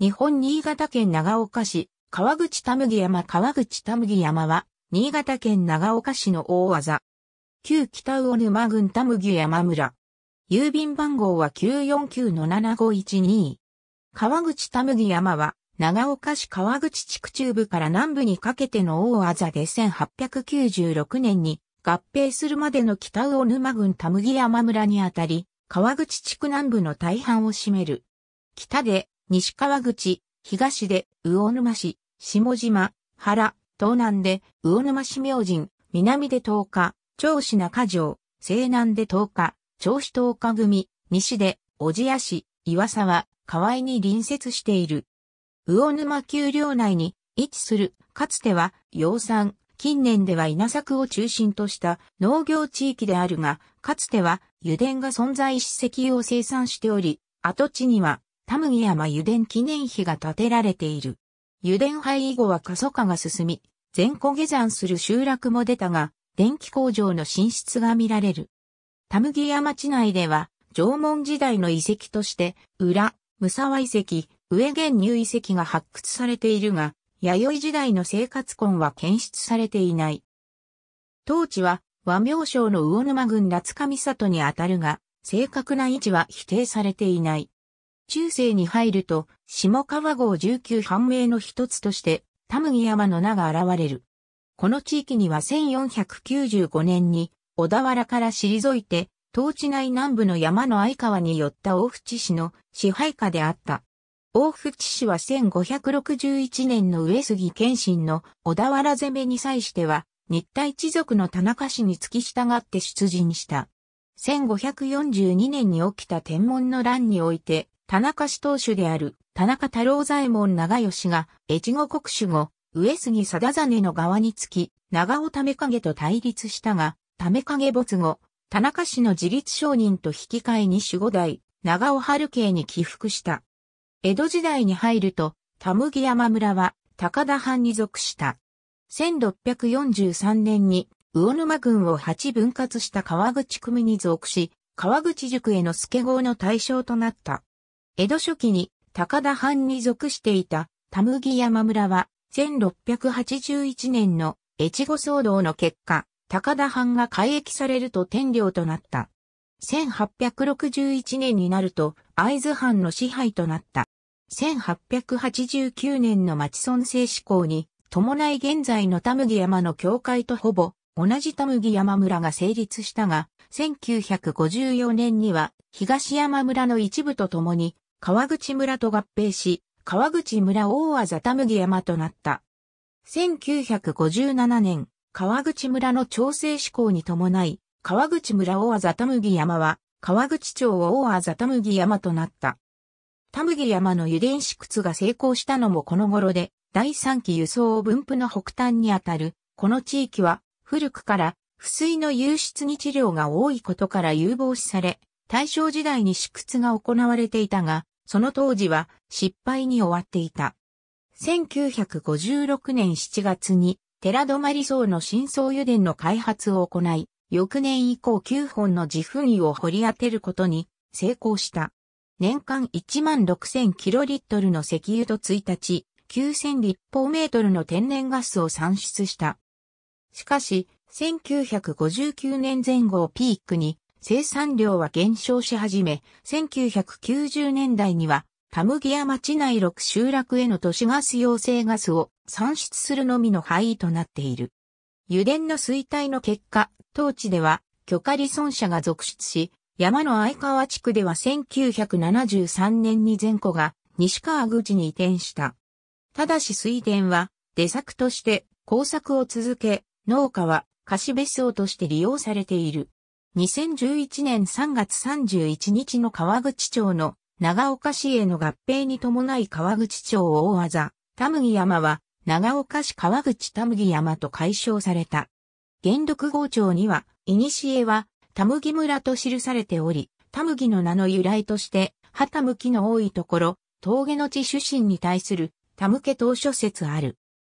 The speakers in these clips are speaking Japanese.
日本新潟県長岡市、川口田麦山川口田麦山は、新潟県長岡市の大技。旧北魚沼郡田麦山村。郵便番号は949-7512。川口田麦山は、長岡市川口地区中部から南部にかけての大技で1896年に合併するまでの北魚沼郡田麦山村にあたり、川口地区南部の大半を占める。北で西川口、東で魚沼市、下島、原、東南で魚沼市明神、南で10日、長市中城、西南で10日、長市0日組、西で小千谷市、岩沢、河合に隣接している。魚沼丘陵内に位置する、かつては養蚕、近年では稲作を中心とした農業地域であるが、かつては油田が存在し石油を生産しており、跡地には田麦山油田記念碑が建てられている。油田廃以後は過疎化が進み、全古下山する集落も出たが、電気工場の進出が見られる。田麦山地内では、縄文時代の遺跡として、裏、武沢遺跡、上源入遺跡が発掘されているが、弥生時代の生活痕は検出されていない。当地は和名省の魚沼郡夏上里にあたるが、正確な位置は否定されていない。中世に入ると、下川郷19判明の一つとして、タムギ山の名が現れる。この地域には1495年に、小田原から退いて、当地内南部の山の相川に寄った大淵氏の支配下であった。大淵氏は1561年の上杉謙信の小田原攻めに際しては、日体一族の田中氏に付き従って出陣した。1542年に起きた天文の乱において、田中氏当主である田中太郎左衛門長吉が越後国主後、上杉貞真の側につき、長尾為影と対立したが、為影没後、田中氏の自立承認と引き換えに守護代、長尾春慶に起伏した。江戸時代に入ると、田麦山村は高田藩に属した。1643年に魚沼郡を八分割した川口組に属し、川口塾への助合の対象となった。江戸初期に高田藩に属していた田麦山村は1681年の越後騒動の結果、高田藩が改易されると天領となった。1861年になると会津藩の支配となった。1889年の町村政施行に伴い現在の田麦山の境界とほぼ同じ田麦山村が成立したが、1954年には東山村の一部とともに川口村と合併し、川口村大あざたむぎ山となった。1957年、川口村の調整施行に伴い、川口村大あざたむぎ山は、川口町大あざたむぎ山となった。たむぎ山の油田試掘が成功したのもこの頃で、第3期輸送分布の北端にあたる、この地域は、古くから、不水の湧出日量が多いことから有望視され、大正時代に試掘が行われていたが、その当時は失敗に終わっていた。1956年7月に寺泊層の深層油田の開発を行い、翌年以降9本の自噴油を掘り当てることに成功した。年間1万6000キロリットルの石油と1日、9000立方メートルの天然ガスを産出した。しかし、1959年前後をピークに生産量は減少し始め、1990年代には、タムギア町内6集落への都市ガス陽性ガスを産出するのみの範囲となっている。油田の衰退の結果、当地では許可離村者が続出し、山の相川地区では1973年に前湖が西川口に移転した。ただし水田は出作として工作を続け、農家は貸別荘として利用されている。2011年3月31日の川口町の長岡市への合併に伴い川口町大技、田麦山は長岡市川口田麦山と解消された。元禄号町には、古は田麦村と記されており、田麦の名の由来として、旗向きの多いところ、峠の地出身に対する田向け当初説ある。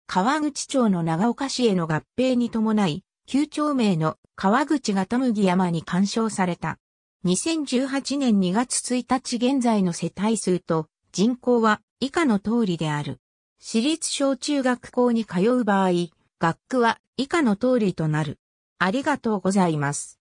川口町の長岡市への合併に伴い、旧町名の川口が富木山に干渉された。2018年2月1日現在の世帯数と人口は以下の通りである。私立小中学校に通う場合、学区は以下の通りとなる。ありがとうございます。